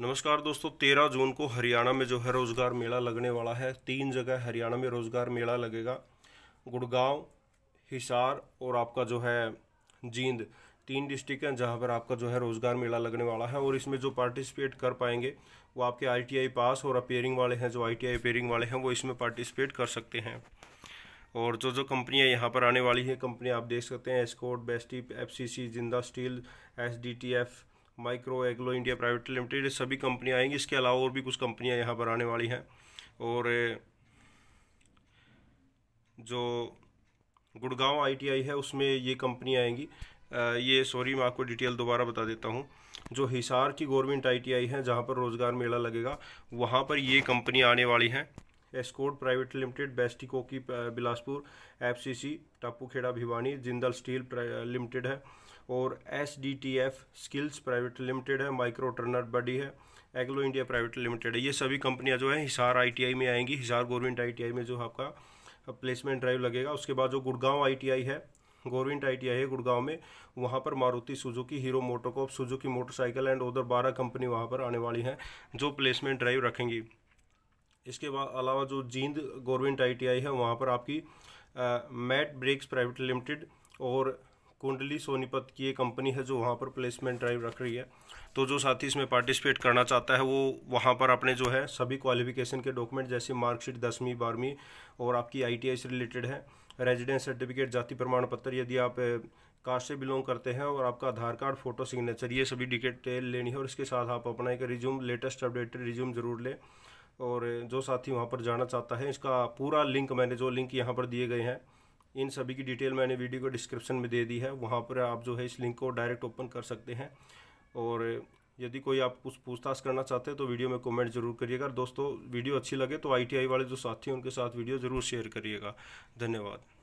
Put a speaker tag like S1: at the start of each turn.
S1: नमस्कार दोस्तों तेरह जून को हरियाणा में जो है रोज़गार मेला लगने वाला है तीन जगह हरियाणा में रोज़गार मेला लगेगा गुड़गांव हिसार और आपका जो है जींद तीन डिस्ट्रिक्ट हैं जहाँ पर आपका जो है रोज़गार मेला लगने वाला है और इसमें जो पार्टिसिपेट कर पाएंगे वो आपके आईटीआई पास और अपेयरिंग वाले हैं जो आईटीआई टी वाले हैं वो इसमें पार्टिसिपेट कर सकते हैं और जो जो कंपनियां यहाँ पर आने वाली हैं कंपनियाँ आप देख सकते हैं एस्कोट बेस्टी F Jindal steel S micro एग्लो इंडिया प्राइवेट लिमिटेड सभी कंपनियाँ आएंगी इसके अलावा और भी कुछ कंपनियाँ यहाँ पर आने वाली हैं और जो गुड़गांव आईटीआई है उसमें ये कंपनी आएंगी ये सॉरी मैं आपको डिटेल दोबारा बता देता हूँ जो हिसार की गवर्नमेंट आईटीआई है जहाँ पर रोज़गार मेला लगेगा वहाँ पर ये कंपनियाँ आने वाली हैं एस्कोट प्राइवेट लिमिटेड बेस्टिको की Bilaspur FCC Tapu Khera Bhiwani Jindal steel limited है और S D T F skills private limited है माइक्रो टर्नर बडी है एग्लो इंडिया प्राइवेट लिमिटेड है ये सभी कंपनियां जो है हिसार आईटीआई में आएंगी हिसार गवर्नमेंट आईटीआई में जो आपका प्लेसमेंट ड्राइव लगेगा उसके बाद जो गुड़गांव आईटीआई है गवर्नमेंट आईटीआई है गुड़गांव में वहाँ पर Maruti Suzuki Hero MotoCorp Suzuki motorcycle and उधर बारह कंपनी वहाँ पर आने वाली हैं जो प्लेसमेंट ड्राइव रखेंगी इसके अलावा जो जींद गवर्नमेंट आई है वहाँ पर आपकी मैट ब्रेक्स प्राइवेट लिमिटेड और कुंडली सोनीपत की एक कंपनी है जो वहाँ पर प्लेसमेंट ड्राइव रख रही है तो जो साथी इसमें पार्टिसिपेट करना चाहता है वो वहाँ पर अपने जो है सभी क्वालिफिकेशन के डॉक्यूमेंट जैसे मार्कशीट दसवीं बारहवीं और आपकी आई से रिलेटेड है रेजिडेंस सर्टिफिकेट जाति प्रमाण पत्र यदि आप कास्ट से बिलोंग करते हैं और आपका आधार कार्ड फोटो सिग्नेचर ये सभी डिटेल लेनी है और इसके साथ आप अपना एक रिज्यूम लेटेस्ट अपडेटेड रिज्यूम ज़रूर लें और जो साथी वहाँ पर जाना चाहता है इसका पूरा लिंक मैंने जो लिंक यहाँ पर दिए गए हैं इन सभी की डिटेल मैंने वीडियो को डिस्क्रिप्शन में दे दी है वहाँ पर आप जो है इस लिंक को डायरेक्ट ओपन कर सकते हैं और यदि कोई आप कुछ पूछताछ करना चाहते हैं तो वीडियो में कमेंट जरूर करिएगा दोस्तों वीडियो अच्छी लगे तो आईटीआई वाले जो साथी हैं उनके साथ वीडियो ज़रूर शेयर करिएगा धन्यवाद